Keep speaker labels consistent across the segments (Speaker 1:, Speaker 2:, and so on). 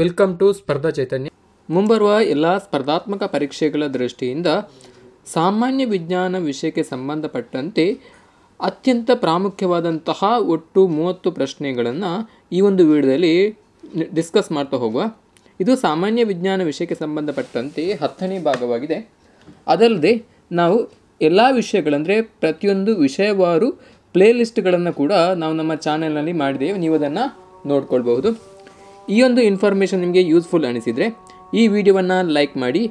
Speaker 1: welcome to ಸ್ಪರ್ಧಾ ಚೈತನ್ಯ ಮುಂಬರುವ ಎಲ್ಲ ಸ್ಪರ್ಧಾತ್ಮಕ ಪರೀಕ್ಷೆಗಳ ದೃಷ್ಟಿಯಿಂದ ಸಾಮಾನ್ಯ ವಿಜ್ಞಾನ ವಿಷಯಕ್ಕೆ ಸಂಬಂಧಪಟ್ಟಂತೆ ಅತ್ಯಂತ ಪ್ರಾಮುಖ್ಯವಾದಂತಹ ಒಟ್ಟು ಮೂವತ್ತು ಪ್ರಶ್ನೆಗಳನ್ನು ಈ ಒಂದು ವಿಡಿಯೋದಲ್ಲಿ ಡಿಸ್ಕಸ್ ಮಾಡ್ತಾ ಹೋಗುವ ಇದು ಸಾಮಾನ್ಯ ವಿಜ್ಞಾನ ವಿಷಯಕ್ಕೆ ಸಂಬಂಧಪಟ್ಟಂತೆ ಹತ್ತನೇ ಭಾಗವಾಗಿದೆ ಅದಲ್ಲದೆ ನಾವು ಎಲ್ಲ ವಿಷಯಗಳಂದರೆ ಪ್ರತಿಯೊಂದು ವಿಷಯವಾರು ಪ್ಲೇಲಿಸ್ಟ್ಗಳನ್ನು ಕೂಡ ನಾವು ನಮ್ಮ ಚಾನೆಲ್ನಲ್ಲಿ ಮಾಡಿದ್ದೇವೆ ನೀವು ಅದನ್ನು ನೋಡ್ಕೊಳ್ಬಹುದು ಈ ಒಂದು ಇನ್ಫಾರ್ಮೇಷನ್ ನಿಮಗೆ ಯೂಸ್ಫುಲ್ ಅನಿಸಿದರೆ ಈ ವಿಡಿಯೋವನ್ನು ಲೈಕ್ ಮಾಡಿ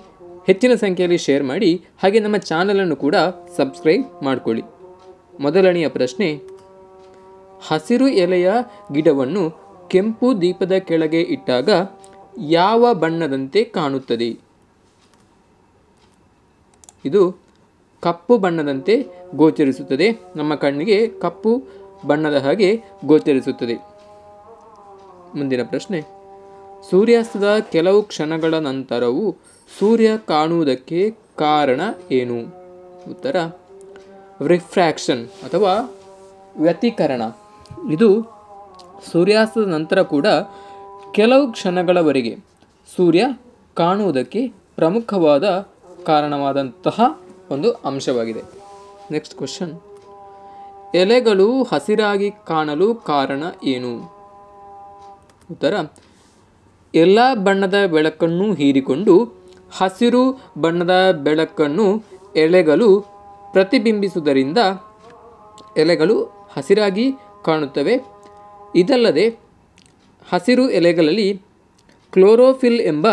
Speaker 1: ಹೆಚ್ಚಿನ ಸಂಖ್ಯೆಯಲ್ಲಿ ಶೇರ್ ಮಾಡಿ ಹಾಗೆ ನಮ್ಮ ಚಾನಲನ್ನು ಕೂಡ ಸಬ್ಸ್ಕ್ರೈಬ್ ಮಾಡಿಕೊಳ್ಳಿ ಮೊದಲನೆಯ ಪ್ರಶ್ನೆ ಹಸಿರು ಎಲೆಯ ಗಿಡವನ್ನು ಕೆಂಪು ದೀಪದ ಕೆಳಗೆ ಇಟ್ಟಾಗ ಯಾವ ಬಣ್ಣದಂತೆ ಕಾಣುತ್ತದೆ ಇದು ಕಪ್ಪು ಬಣ್ಣದಂತೆ ಗೋಚರಿಸುತ್ತದೆ ನಮ್ಮ ಕಣ್ಣಿಗೆ ಕಪ್ಪು ಬಣ್ಣದ ಹಾಗೆ ಗೋಚರಿಸುತ್ತದೆ ಮುಂದಿನ ಪ್ರಶ್ನೆ ಸೂರ್ಯಾಸ್ತದ ಕೆಲವು ಕ್ಷಣಗಳ ನಂತರವೂ ಸೂರ್ಯ ಕಾಣುವುದಕ್ಕೆ ಕಾರಣ ಏನು ಉತ್ತರ ರಿಫ್ರ್ಯಾಕ್ಷನ್ ಅಥವಾ ವ್ಯತಿಕರಣ ಇದು ಸೂರ್ಯಾಸ್ತದ ನಂತರ ಕೂಡ ಕೆಲವು ಕ್ಷಣಗಳವರೆಗೆ ಸೂರ್ಯ ಕಾಣುವುದಕ್ಕೆ ಪ್ರಮುಖವಾದ ಕಾರಣವಾದಂತಹ ಒಂದು ಅಂಶವಾಗಿದೆ ನೆಕ್ಸ್ಟ್ ಕ್ವಶನ್ ಎಲೆಗಳು ಹಸಿರಾಗಿ ಕಾಣಲು ಕಾರಣ ಏನು ಉತ್ತರ ಎಲ್ಲ ಬಣ್ಣದ ಬೆಳಕನ್ನು ಹೀರಿಕೊಂಡು ಹಸಿರು ಬಣ್ಣದ ಬೆಳಕನ್ನು ಎಲೆಗಳು ಪ್ರತಿಬಿಂಬಿಸುವುದರಿಂದ ಎಲೆಗಳು ಹಸಿರಾಗಿ ಕಾಣುತ್ತವೆ ಇದಲ್ಲದೆ ಹಸಿರು ಎಲೆಗಳಲ್ಲಿ ಕ್ಲೋರೋಫಿಲ್ ಎಂಬ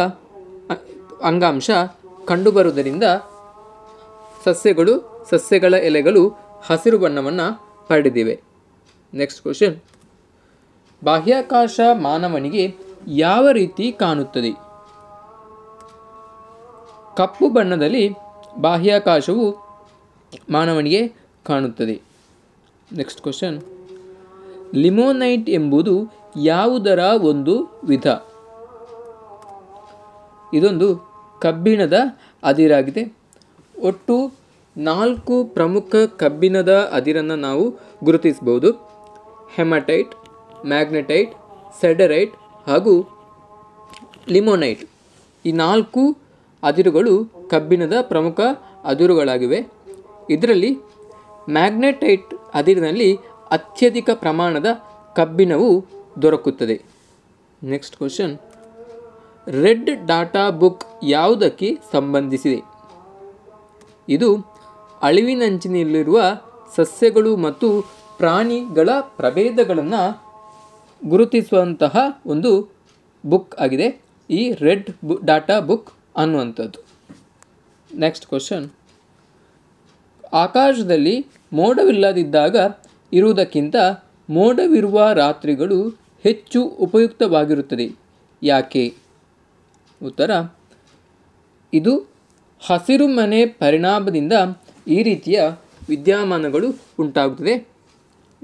Speaker 1: ಅಂಗಾಂಶ ಕಂಡುಬರುವುದರಿಂದ ಸಸ್ಯಗಳು ಸಸ್ಯಗಳ ಎಲೆಗಳು ಹಸಿರು ಬಣ್ಣವನ್ನು ಪಡೆದಿವೆ ನೆಕ್ಸ್ಟ್ ಕ್ವಶನ್ ಬಾಹ್ಯಾಕಾಶ ಮಾನವನಿಗೆ ಯಾವ ರೀತಿ ಕಾಣುತ್ತದೆ ಕಪ್ಪು ಬಣ್ಣದಲ್ಲಿ ಬಾಹ್ಯಾಕಾಶವು ಮಾನವನಿಗೆ ಕಾಣುತ್ತದೆ ನೆಕ್ಸ್ಟ್ ಕ್ವಶನ್ ಲಿಮೋನೈಟ್ ಎಂಬುದು ಯಾವುದರ ಒಂದು ವಿಧ ಇದೊಂದು ಕಬ್ಬಿಣದ ಅದಿರಾಗಿದೆ ಒಟ್ಟು ನಾಲ್ಕು ಪ್ರಮುಖ ಕಬ್ಬಿಣದ ಅದಿರನ್ನು ನಾವು ಗುರುತಿಸಬಹುದು ಹೆಮಟೈಟ್ ಮ್ಯಾಗ್ನೆಟೈಟ್ ಸೆಡರೈಟ್ ಹಾಗೂ ಲಿಮೋನೈಟ್ ಈ ನಾಲ್ಕು ಅದಿರುಗಳು ಕಬ್ಬಿಣದ ಪ್ರಮುಖ ಅದಿರುಗಳಾಗಿವೆ ಇದರಲ್ಲಿ ಮ್ಯಾಗ್ನೆಟೈಟ್ ಅದಿರಿನಲ್ಲಿ ಅತ್ಯಧಿಕ ಪ್ರಮಾಣದ ಕಬ್ಬಿಣವು ದೊರಕುತ್ತದೆ next question red data book ಯಾವುದಕ್ಕೆ ಸಂಬಂಧಿಸಿದೆ ಇದು ಅಳಿವಿನಂಚಿನಲ್ಲಿರುವ ಸಸ್ಯಗಳು ಮತ್ತು ಪ್ರಾಣಿಗಳ ಪ್ರಭೇದಗಳನ್ನು ಗುರುತಿಸುವಂತಹ ಒಂದು ಬುಕ್ ಆಗಿದೆ ಈ ರೆಡ್ ಬು ಡಾಟಾ ಬುಕ್ ಅನ್ನುವಂಥದ್ದು ನೆಕ್ಸ್ಟ್ ಕ್ವಶನ್ ಆಕಾಶದಲ್ಲಿ ಮೋಡವಿಲ್ಲದಿದ್ದಾಗ ಇರುವುದಕ್ಕಿಂತ ಮೋಡವಿರುವ ರಾತ್ರಿಗಳು ಹೆಚ್ಚು ಉಪಯುಕ್ತವಾಗಿರುತ್ತದೆ ಯಾಕೆ ಉತ್ತರ ಇದು ಹಸಿರು ಮನೆ ಪರಿಣಾಮದಿಂದ ಈ ರೀತಿಯ ವಿದ್ಯಮಾನಗಳು ಉಂಟಾಗುತ್ತದೆ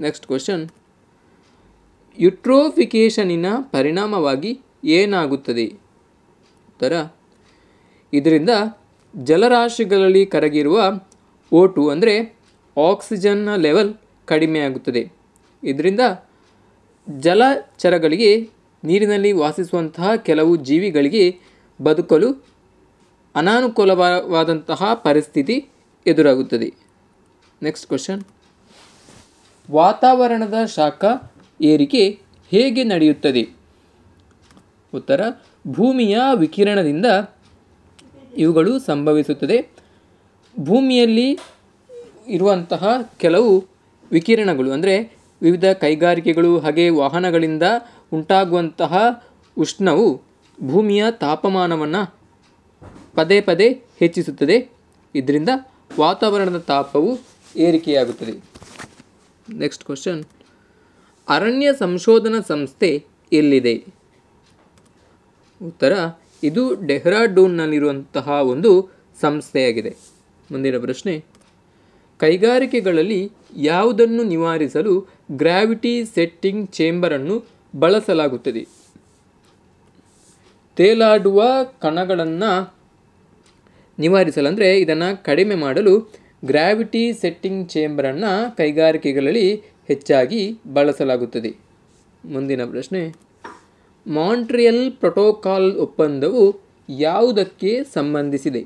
Speaker 1: ನೆಕ್ಸ್ಟ್ ಕ್ವಶನ್ ಯುಟ್ರೋಫಿಕೇಶನಿನ ಪರಿಣಾಮವಾಗಿ ಏನಾಗುತ್ತದೆ ಉತ್ತರ ಇದರಿಂದ ಜಲರಾಶಿಗಳಲ್ಲಿ ಕರಗಿರುವ ಓಟು ಅಂದರೆ ಆಕ್ಸಿಜನ್ನ ಲೆವೆಲ್ ಕಡಿಮೆಯಾಗುತ್ತದೆ ಇದರಿಂದ ಜಲಚರಗಳಿಗೆ ನೀರಿನಲ್ಲಿ ವಾಸಿಸುವಂತಹ ಕೆಲವು ಜೀವಿಗಳಿಗೆ ಬದುಕಲು ಅನಾನುಕೂಲವಾದಂತಹ ಪರಿಸ್ಥಿತಿ ಎದುರಾಗುತ್ತದೆ ನೆಕ್ಸ್ಟ್ ಕ್ವಶನ್ ವಾತಾವರಣದ ಶಾಖ ಏರಿಕೆ ಹೇಗೆ ನಡೆಯುತ್ತದೆ ಉತ್ತರ ಭೂಮಿಯ ವಿಕಿರಣದಿಂದ ಇವುಗಳು ಸಂಭವಿಸುತ್ತದೆ ಭೂಮಿಯಲ್ಲಿ ಇರುವಂತಹ ಕೆಲವು ವಿಕಿರಣಗಳು ಅಂದರೆ ವಿವಿಧ ಕೈಗಾರಿಕೆಗಳು ಹಾಗೆ ವಾಹನಗಳಿಂದ ಉಂಟಾಗುವಂತಹ ಉಷ್ಣವು ಭೂಮಿಯ ತಾಪಮಾನವನ್ನು ಪದೇ ಪದೇ ಹೆಚ್ಚಿಸುತ್ತದೆ ಇದರಿಂದ ವಾತಾವರಣದ ತಾಪವು ಏರಿಕೆಯಾಗುತ್ತದೆ ನೆಕ್ಸ್ಟ್ ಕ್ವಶನ್ ಅರಣ್ಯ ಸಂಶೋಧನಾ ಸಂಸ್ಥೆ ಎಲ್ಲಿದೆ ಉತ್ತರ ಇದು ಡೆಹ್ರಾಡೂನ್ನಲ್ಲಿರುವಂತಹ ಒಂದು ಸಂಸ್ಥೆಯಾಗಿದೆ ಮುಂದಿನ ಪ್ರಶ್ನೆ ಕೈಗಾರಿಕೆಗಳಲ್ಲಿ ಯಾವುದನ್ನು ನಿವಾರಿಸಲು ಗ್ರಾವಿಟಿ ಸೆಟ್ಟಿಂಗ್ ಚೇಂಬರನ್ನು ಬಳಸಲಾಗುತ್ತದೆ ತೇಲಾಡುವ ಕಣಗಳನ್ನು ನಿವಾರಿಸಲಂದರೆ ಇದನ್ನು ಕಡಿಮೆ ಮಾಡಲು ಗ್ರಾವಿಟಿ ಸೆಟ್ಟಿಂಗ್ ಚೇಂಬರನ್ನು ಕೈಗಾರಿಕೆಗಳಲ್ಲಿ ಹೆಚ್ಚಾಗಿ ಬಳಸಲಾಗುತ್ತದೆ ಮುಂದಿನ ಪ್ರಶ್ನೆ ಮಾಂಟ್ರಿಯಲ್ ಪ್ರೋಟೋಕಾಲ್ ಒಪ್ಪಂದವು ಯಾವುದಕ್ಕೆ ಸಂಬಂಧಿಸಿದೆ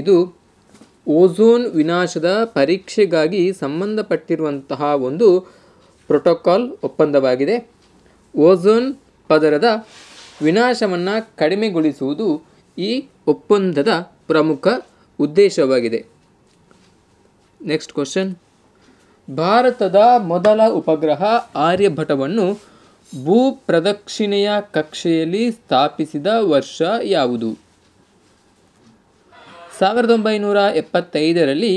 Speaker 1: ಇದು ಓಝೋನ್ ವಿನಾಶದ ಪರೀಕ್ಷೆಗಾಗಿ ಸಂಬಂಧಪಟ್ಟಿರುವಂತಹ ಒಂದು ಪ್ರೋಟೋಕಾಲ್ ಒಪ್ಪಂದವಾಗಿದೆ ಓಝೋನ್ ಪದರದ ವಿನಾಶವನ್ನು ಕಡಿಮೆಗೊಳಿಸುವುದು ಈ ಒಪ್ಪಂದದ ಪ್ರಮುಖ ಉದ್ದೇಶವಾಗಿದೆ ನೆಕ್ಸ್ಟ್ ಕ್ವಶನ್ ಭಾರತದ ಮೊದಲ ಉಪಗ್ರಹ ಆರ್ಯಭಟವನ್ನು ಭೂ ಪ್ರದಕ್ಷಿಣೆಯ ಕಕ್ಷೆಯಲ್ಲಿ ಸ್ಥಾಪಿಸಿದ ವರ್ಷ ಯಾವುದು ಸಾವಿರದ ಒಂಬೈನೂರ ಎಪ್ಪತ್ತೈದರಲ್ಲಿ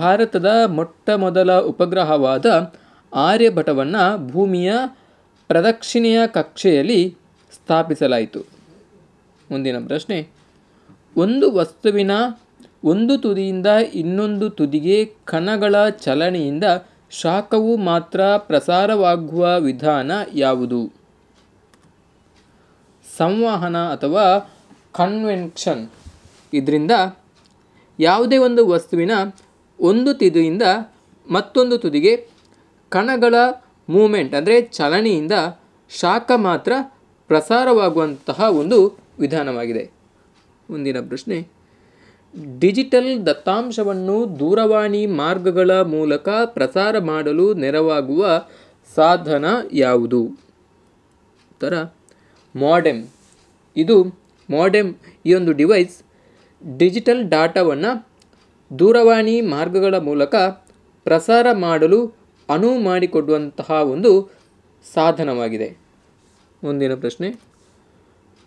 Speaker 1: ಭಾರತದ ಮೊಟ್ಟ ಮೊದಲ ಉಪಗ್ರಹವಾದ ಆರ್ಯಭಟವನ್ನು ಭೂಮಿಯ ಪ್ರದಕ್ಷಿಣೆಯ ಕಕ್ಷೆಯಲ್ಲಿ ಸ್ಥಾಪಿಸಲಾಯಿತು ಮುಂದಿನ ಪ್ರಶ್ನೆ ಒಂದು ವಸ್ತುವಿನ ಒಂದು ತುದಿಯಿಂದ ಇನ್ನೊಂದು ತುದಿಗೆ ಕಣಗಳ ಚಲನೆಯಿಂದ ಶಾಖವು ಮಾತ್ರ ಪ್ರಸಾರವಾಗುವ ವಿಧಾನ ಯಾವುದು ಸಂವಹನ ಅಥವಾ ಕನ್ವೆನ್ಷನ್ ಇದರಿಂದ ಯಾವುದೇ ಒಂದು ವಸ್ತುವಿನ ಒಂದು ತುದಿಯಿಂದ ಮತ್ತೊಂದು ತುದಿಗೆ ಕಣಗಳ ಮೂಮೆಂಟ್ ಅಂದರೆ ಚಲನೆಯಿಂದ ಶಾಖ ಮಾತ್ರ ಪ್ರಸಾರವಾಗುವಂತಹ ಒಂದು ವಿಧಾನವಾಗಿದೆ ಮುಂದಿನ ಪ್ರಶ್ನೆ ಡಿಜಿಟಲ್ ದತ್ತಾಂಶವನ್ನು ದೂರವಾಣಿ ಮಾರ್ಗಗಳ ಮೂಲಕ ಪ್ರಸಾರ ಮಾಡಲು ನೆರವಾಗುವ ಸಾಧನ ಯಾವುದು ಉತ್ತರ ಮಾಡೆಮ್ ಇದು ಮಾಡೆಮ್ ಈ ಒಂದು ಡಿವೈಸ್ ಡಿಜಿಟಲ್ ಡಾಟಾವನ್ನು ದೂರವಾಣಿ ಮಾರ್ಗಗಳ ಮೂಲಕ ಪ್ರಸಾರ ಮಾಡಲು ಅನುವು ಮಾಡಿಕೊಡುವಂತಹ ಒಂದು ಸಾಧನವಾಗಿದೆ ಮುಂದಿನ ಪ್ರಶ್ನೆ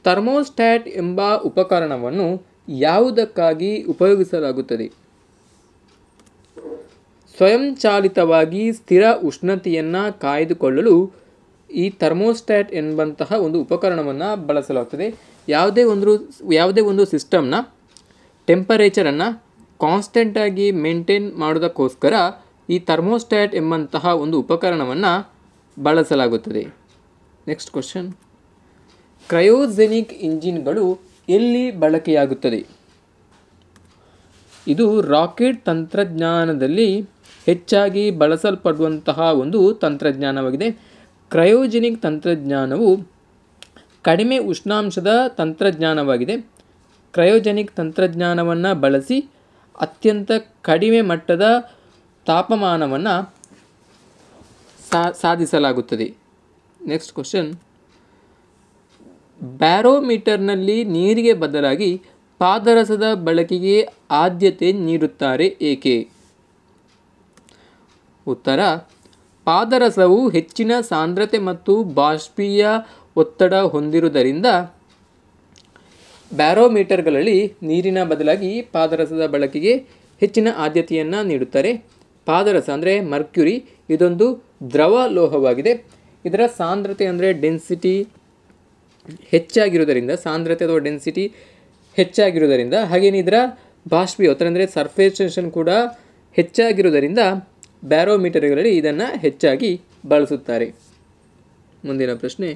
Speaker 1: ಥರ್ಮೋಸ್ಟ್ಯಾಟ್ ಎಂಬ ಉಪಕರಣವನ್ನು ಯಾವುದಕ್ಕಾಗಿ ಉಪಯೋಗಿಸಲಾಗುತ್ತದೆ ಸ್ವಯಂಚಾಲಿತವಾಗಿ ಸ್ಥಿರ ಉಷ್ಣತೆಯನ್ನು ಕಾಯ್ದುಕೊಳ್ಳಲು ಈ ಥರ್ಮೋಸ್ಟ್ಯಾಟ್ ಎಂಬಂತಹ ಒಂದು ಉಪಕರಣವನ್ನು ಬಳಸಲಾಗುತ್ತದೆ ಯಾವುದೇ ಒಂದು ಯಾವುದೇ ಒಂದು ಸಿಸ್ಟಮ್ನ ಟೆಂಪರೇಚರನ್ನು ಕಾನ್ಸ್ಟೆಂಟಾಗಿ ಮೇಂಟೈನ್ ಮಾಡೋದಕ್ಕೋಸ್ಕರ ಈ ಥರ್ಮೋಸ್ಟ್ಯಾಟ್ ಎಂಬಂತಹ ಒಂದು ಉಪಕರಣವನ್ನು ಬಳಸಲಾಗುತ್ತದೆ ನೆಕ್ಸ್ಟ್ ಕ್ವಶನ್ ಕ್ರಯೋಜೆನಿಕ್ ಇಂಜಿನ್ಗಳು ಎಲ್ಲಿ ಬಳಕೆಯಾಗುತ್ತದೆ ಇದು ರಾಕೆಟ್ ತಂತ್ರಜ್ಞಾನದಲ್ಲಿ ಹೆಚ್ಚಾಗಿ ಬಳಸಲ್ಪಡುವಂತಹ ಒಂದು ತಂತ್ರಜ್ಞಾನವಾಗಿದೆ ಕ್ರಯೋಜೆನಿಕ್ ತಂತ್ರಜ್ಞಾನವು ಕಡಿಮೆ ಉಷ್ಣಾಂಶದ ತಂತ್ರಜ್ಞಾನವಾಗಿದೆ ಕ್ರಯೋಜೆನಿಕ್ ತಂತ್ರಜ್ಞಾನವನ್ನು ಬಳಸಿ ಅತ್ಯಂತ ಕಡಿಮೆ ಮಟ್ಟದ ತಾಪಮಾನವನ್ನು ಸಾಧಿಸಲಾಗುತ್ತದೆ ನೆಕ್ಸ್ಟ್ ಕ್ವಶನ್ ಬ್ಯಾರೋಮೀಟರ್ನಲ್ಲಿ ನೀರಿಗೆ ಬದಲಾಗಿ ಪಾದರಸದ ಬಳಕೆಗೆ ಆದ್ಯತೆ ನೀಡುತ್ತಾರೆ ಏಕೆ ಉತ್ತರ ಪಾದರಸವು ಹೆಚ್ಚಿನ ಸಾಂದ್ರತೆ ಮತ್ತು ಬಾಷ್ಪೀಯ ಒತ್ತಡ ಹೊಂದಿರುವುದರಿಂದ ಬ್ಯಾರೋಮೀಟರ್ಗಳಲ್ಲಿ ನೀರಿನ ಬದಲಾಗಿ ಪಾದರಸದ ಬಳಕೆಗೆ ಹೆಚ್ಚಿನ ಆದ್ಯತೆಯನ್ನು ನೀಡುತ್ತಾರೆ ಪಾದರಸ ಅಂದರೆ ಮರ್ಕ್ಯುರಿ ಇದೊಂದು ದ್ರವ ಲೋಹವಾಗಿದೆ ಇದರ ಸಾಂದ್ರತೆ ಅಂದರೆ ಡೆನ್ಸಿಟಿ ಹೆಚ್ಚಾಗಿರುವುದರಿಂದ ಸಾಂದ್ರತೆ ಅಥವಾ ಡೆನ್ಸಿಟಿ ಹೆಚ್ಚಾಗಿರುವುದರಿಂದ ಹಾಗೇನಿದ್ರ ಇದರ ಬಾಷ್ಪೀಯೋತ್ತರ ಅಂದರೆ ಸರ್ಫೇಸೇಷನ್ ಕೂಡ ಹೆಚ್ಚಾಗಿರುವುದರಿಂದ ಬ್ಯಾರೋಮೀಟರ್ಗಳಲ್ಲಿ ಇದನ್ನು ಹೆಚ್ಚಾಗಿ ಬಳಸುತ್ತಾರೆ ಮುಂದಿನ ಪ್ರಶ್ನೆ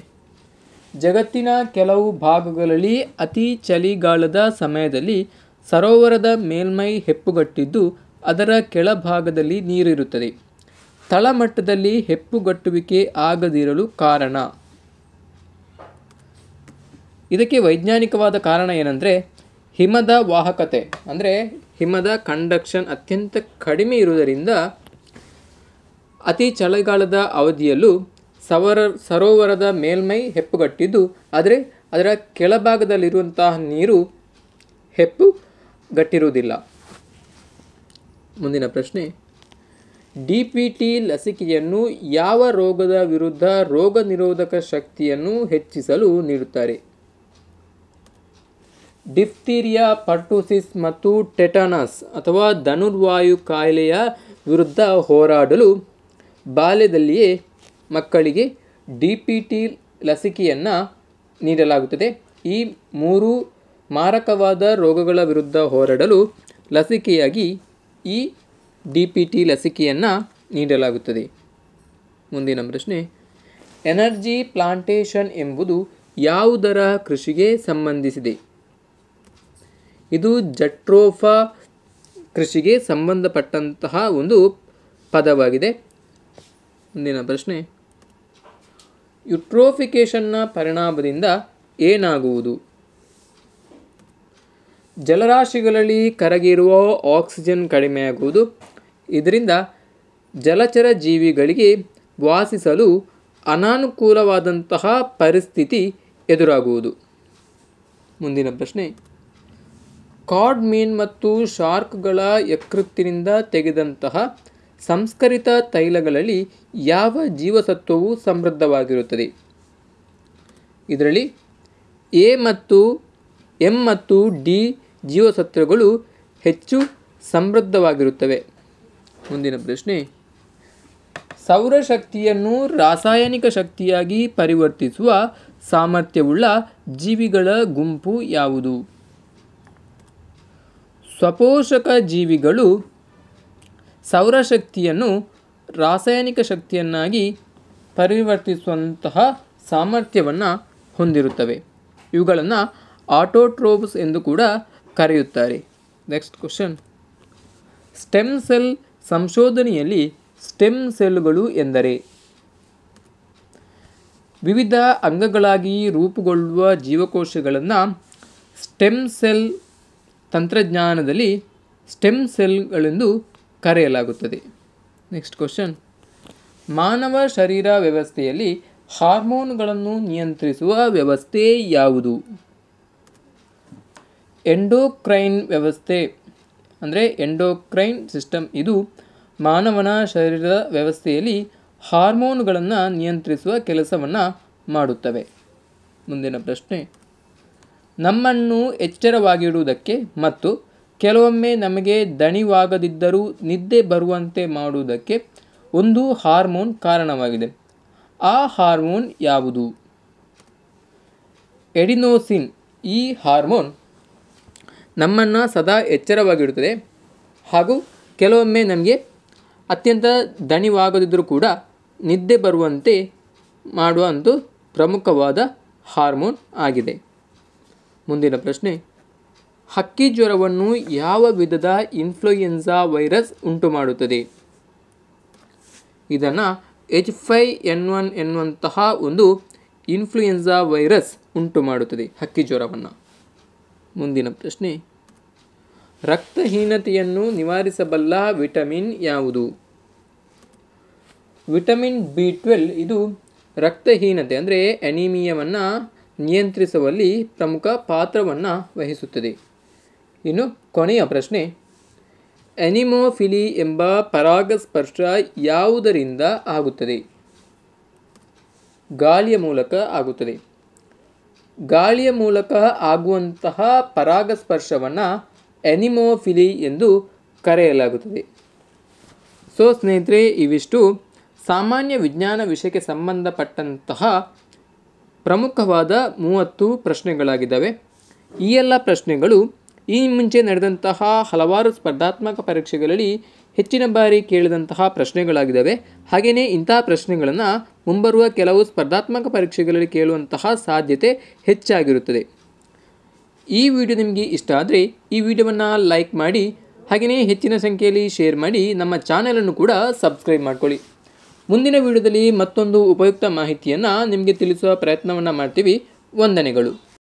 Speaker 1: ಜಗತ್ತಿನ ಕೆಲವು ಭಾಗಗಳಲ್ಲಿ ಅತಿ ಚಳಿಗಾಲದ ಸಮಯದಲ್ಲಿ ಸರೋವರದ ಮೇಲ್ಮೈ ಹೆಪ್ಪುಗಟ್ಟಿದ್ದು ಅದರ ಕೆಳಭಾಗದಲ್ಲಿ ನೀರಿರುತ್ತದೆ ತಳಮಟ್ಟದಲ್ಲಿ ಹೆಪ್ಪುಗಟ್ಟುವಿಕೆ ಆಗದಿರಲು ಕಾರಣ ಇದಕ್ಕೆ ವೈಜ್ಞಾನಿಕವಾದ ಕಾರಣ ಏನಂದರೆ ಹಿಮದ ವಾಹಕತೆ ಅಂದರೆ ಹಿಮದ ಕಂಡಕ್ಷನ್ ಅತ್ಯಂತ ಕಡಿಮೆ ಇರುವುದರಿಂದ ಅತಿ ಚಳಿಗಾಲದ ಅವಧಿಯಲ್ಲೂ ಸವರ ಸರೋವರದ ಮೇಲ್ಮೈ ಹೆಪ್ಪುಗಟ್ಟಿದ್ದು ಆದರೆ ಅದರ ಕೆಳಭಾಗದಲ್ಲಿರುವಂತಹ ನೀರು ಹೆಪ್ಪು ಗಟ್ಟಿರುವುದಿಲ್ಲ ಮುಂದಿನ ಪ್ರಶ್ನೆ ಡಿ ಪಿ ಟಿ ಲಸಿಕೆಯನ್ನು ಯಾವ ರೋಗದ ವಿರುದ್ಧ ರೋಗ ನಿರೋಧಕ ಶಕ್ತಿಯನ್ನು ಹೆಚ್ಚಿಸಲು ನೀಡುತ್ತಾರೆ ಡಿಫ್ತೀರಿಯಾ ಪರ್ಟೋಸಿಸ್ ಮತ್ತು ಟೆಟಾನಸ್ ಅಥವಾ ಧನುರ್ವಾಯು ಕಾಯಿಲೆಯ ವಿರುದ್ಧ ಹೋರಾಡಲು ಬಾಲ್ಯದಲ್ಲಿಯೇ ಮಕ್ಕಳಿಗೆ ಡಿ ಪಿ ಟಿ ಲಸಿಕೆಯನ್ನು ನೀಡಲಾಗುತ್ತದೆ ಈ ಮೂರು ಮಾರಕವಾದ ರೋಗಗಳ ವಿರುದ್ಧ ಹೋರಾಡಲು ಲಸಿಕೆಯಾಗಿ ಈ ಡಿ ಪಿ ಟಿ ಲಸಿಕೆಯನ್ನು ನೀಡಲಾಗುತ್ತದೆ ಮುಂದಿನ ಪ್ರಶ್ನೆ ಎನರ್ಜಿ ಪ್ಲಾಂಟೇಷನ್ ಎಂಬುದು ಯಾವುದರ ಕೃಷಿಗೆ ಸಂಬಂಧಿಸಿದೆ ಇದು ಜಟ್ರೋಫಾ ಕೃಷಿಗೆ ಸಂಬಂಧಪಟ್ಟಂತಹ ಒಂದು ಪದವಾಗಿದೆ ಮುಂದಿನ ಪ್ರಶ್ನೆ ಯುಟ್ರೋಫಿಕೇಶನ್ನ ಪರಿಣಾಮದಿಂದ ಏನಾಗುವುದು ಜಲರಾಶಿಗಳಲ್ಲಿ ಕರಗಿರುವ ಆಕ್ಸಿಜನ್ ಕಡಿಮೆಯಾಗುವುದು ಇದರಿಂದ ಜಲಚರ ಜೀವಿಗಳಿಗೆ ವಾಸಿಸಲು ಅನಾನುಕೂಲವಾದಂತಹ ಪರಿಸ್ಥಿತಿ ಎದುರಾಗುವುದು ಮುಂದಿನ ಪ್ರಶ್ನೆ ಕಾಡ್ ಮೀನ್ ಮತ್ತು ಶಾರ್ಕ್ಗಳ ಯಕೃತ್ತಿನಿಂದ ತೆಗೆದಂತಹ ಸಂಸ್ಕರಿತ ತೈಲಗಳಲ್ಲಿ ಯಾವ ಜೀವಸತ್ವವು ಸಮೃದ್ಧವಾಗಿರುತ್ತದೆ ಇದರಲ್ಲಿ ಎ ಮತ್ತು ಎಂ ಮತ್ತು ಡಿ ಜೀವಸತ್ವಗಳು ಹೆಚ್ಚು ಸಮೃದ್ಧವಾಗಿರುತ್ತವೆ ಮುಂದಿನ ಪ್ರಶ್ನೆ ಸೌರಶಕ್ತಿಯನ್ನು ರಾಸಾಯನಿಕ ಶಕ್ತಿಯಾಗಿ ಪರಿವರ್ತಿಸುವ ಸಾಮರ್ಥ್ಯವುಳ್ಳ ಜೀವಿಗಳ ಗುಂಪು ಯಾವುದು ಸ್ವಪೋಷಕ ಜೀವಿಗಳು ಸೌರಶಕ್ತಿಯನ್ನು ರಾಸಾಯನಿಕ ಶಕ್ತಿಯನ್ನಾಗಿ ಪರಿವರ್ತಿಸುವಂತಹ ಸಾಮರ್ಥ್ಯವನ್ನು ಹೊಂದಿರುತ್ತವೆ ಇವುಗಳನ್ನು ಆಟೋಟ್ರೋಬ್ಸ್ ಎಂದು ಕೂಡ ಕರೆಯುತ್ತಾರೆ ನೆಕ್ಸ್ಟ್ ಕ್ವಶನ್ ಸ್ಟೆಮ್ ಸೆಲ್ ಸಂಶೋಧನೆಯಲ್ಲಿ ಸ್ಟೆಮ್ ಸೆಲ್ಗಳು ಎಂದರೆ ವಿವಿಧ ಅಂಗಗಳಾಗಿ ರೂಪುಗೊಳ್ಳುವ ಜೀವಕೋಶಗಳನ್ನು ಸ್ಟೆಮ್ ಸೆಲ್ ತಂತ್ರಜ್ಞಾನದಲ್ಲಿ ಸ್ಟೆಮ್ ಸೆಲ್ಗಳೆಂದು ಕರೆಯಲಾಗುತ್ತದೆ ನೆಕ್ಸ್ಟ್ ಕ್ವಶನ್ ಮಾನವ ಶರೀರ ವ್ಯವಸ್ಥೆಯಲ್ಲಿ ಹಾರ್ಮೋನ್ಗಳನ್ನು ನಿಯಂತ್ರಿಸುವ ವ್ಯವಸ್ಥೆ ಯಾವುದು ಎಂಡೋಕ್ರೈನ್ ವ್ಯವಸ್ಥೆ ಅಂದರೆ ಎಂಡೋಕ್ರೈನ್ ಸಿಸ್ಟಮ್ ಇದು ಮಾನವನ ಶರೀರದ ವ್ಯವಸ್ಥೆಯಲ್ಲಿ ಹಾರ್ಮೋನುಗಳನ್ನು ನಿಯಂತ್ರಿಸುವ ಕೆಲಸವನ್ನು ಮಾಡುತ್ತವೆ ಮುಂದಿನ ಪ್ರಶ್ನೆ ನಮ್ಮನ್ನು ಎಚ್ಚರವಾಗಿಡುವುದಕ್ಕೆ ಮತ್ತು ಕೆಲವೊಮ್ಮೆ ನಮಗೆ ದಣಿವಾಗದಿದ್ದರೂ ನಿದ್ದೆ ಬರುವಂತೆ ಮಾಡುವುದಕ್ಕೆ ಒಂದು ಹಾರ್ಮೋನ್ ಕಾರಣವಾಗಿದೆ ಆ ಹಾರ್ಮೋನ್ ಯಾವುದು ಎಡಿನೋಸಿನ್ ಈ ಹಾರ್ಮೋನ್ ನಮ್ಮನ್ನು ಸದಾ ಎಚ್ಚರವಾಗಿಡುತ್ತದೆ ಹಾಗೂ ಕೆಲವೊಮ್ಮೆ ನಮಗೆ ಅತ್ಯಂತ ದಣಿವಾಗದಿದ್ದರೂ ಕೂಡ ನಿದ್ದೆ ಬರುವಂತೆ ಮಾಡುವಂಥ ಪ್ರಮುಖವಾದ ಹಾರ್ಮೋನ್ ಆಗಿದೆ ಮುಂದಿನ ಪ್ರಶ್ನೆ ಹಕ್ಕಿ ಜ್ವರವನ್ನು ಯಾವ ವಿಧದ ಇನ್ಫ್ಲೂಯೆನ್ಸಾ ವೈರಸ್ ಉಂಟು ಮಾಡುತ್ತದೆ ಇದನ್ನು ಎಚ್ ಫೈ ಎನ್ ಒನ್ ಎನ್ನುವಂತಹ ಒಂದು ಇನ್ಫ್ಲೂಯೆನ್ಸಾ ವೈರಸ್ ಉಂಟು ಮಾಡುತ್ತದೆ ಹಕ್ಕಿ ಜ್ವರವನ್ನು ಮುಂದಿನ ಪ್ರಶ್ನೆ ರಕ್ತಹೀನತೆಯನ್ನು ನಿವಾರಿಸಬಲ್ಲ ವಿಟಮಿನ್ ಯಾವುದು ವಿಟಮಿನ್ ಬಿ ಟ್ವೆಲ್ ಇದು ರಕ್ತಹೀನತೆ ಅಂದರೆ ಅನಿಮಿಯವನ್ನು ನಿಯಂತ್ರಿಸುವಲ್ಲಿ ಪ್ರಮುಖ ಪಾತ್ರವನ್ನು ವಹಿಸುತ್ತದೆ ಇನ್ನು ಕೊನೆಯ ಪ್ರಶ್ನೆ ಎನಿಮೋಫಿಲಿ ಎಂಬ ಪರಾಗಸ್ಪರ್ಶ ಯಾವುದರಿಂದ ಆಗುತ್ತದೆ ಗಾಳಿಯ ಮೂಲಕ ಆಗುತ್ತದೆ ಗಾಳಿಯ ಮೂಲಕ ಆಗುವಂತಹ ಪರಾಗಸ್ಪರ್ಶವನ್ನು ಎನಿಮೋಫಿಲಿ ಎಂದು ಕರೆಯಲಾಗುತ್ತದೆ ಸೊ ಸ್ನೇಹಿತರೆ ಇವಿಷ್ಟು ಸಾಮಾನ್ಯ ವಿಜ್ಞಾನ ವಿಷಯಕ್ಕೆ ಸಂಬಂಧಪಟ್ಟಂತಹ ಪ್ರಮುಖವಾದ ಮೂವತ್ತು ಪ್ರಶ್ನೆಗಳಾಗಿದ್ದಾವೆ ಈ ಎಲ್ಲ ಪ್ರಶ್ನೆಗಳು ಈ ಮುಂಚೆ ನಡೆದಂತಹ ಹಲವಾರು ಸ್ಪರ್ಧಾತ್ಮಕ ಪರೀಕ್ಷೆಗಳಲ್ಲಿ ಹೆಚ್ಚಿನ ಬಾರಿ ಕೇಳಿದಂತಹ ಪ್ರಶ್ನೆಗಳಾಗಿದ್ದಾವೆ ಹಾಗೆಯೇ ಇಂತಹ ಪ್ರಶ್ನೆಗಳನ್ನು ಮುಂಬರುವ ಕೆಲವು ಸ್ಪರ್ಧಾತ್ಮಕ ಪರೀಕ್ಷೆಗಳಲ್ಲಿ ಕೇಳುವಂತಹ ಸಾಧ್ಯತೆ ಹೆಚ್ಚಾಗಿರುತ್ತದೆ ಈ ವಿಡಿಯೋ ನಿಮಗೆ ಇಷ್ಟ ಆದರೆ ಈ ವಿಡಿಯೋವನ್ನು ಲೈಕ್ ಮಾಡಿ ಹಾಗೆಯೇ ಹೆಚ್ಚಿನ ಸಂಖ್ಯೆಯಲ್ಲಿ ಶೇರ್ ಮಾಡಿ ನಮ್ಮ ಚಾನಲನ್ನು ಕೂಡ ಸಬ್ಸ್ಕ್ರೈಬ್ ಮಾಡಿಕೊಳ್ಳಿ ಮುಂದಿನ ವಿಡಿಯೋದಲ್ಲಿ ಮತ್ತೊಂದು ಉಪಯುಕ್ತ ಮಾಹಿತಿಯನ್ನು ನಿಮಗೆ ತಿಳಿಸುವ ಪ್ರಯತ್ನವನ್ನು ಮಾಡ್ತೀವಿ ವಂದನೆಗಳು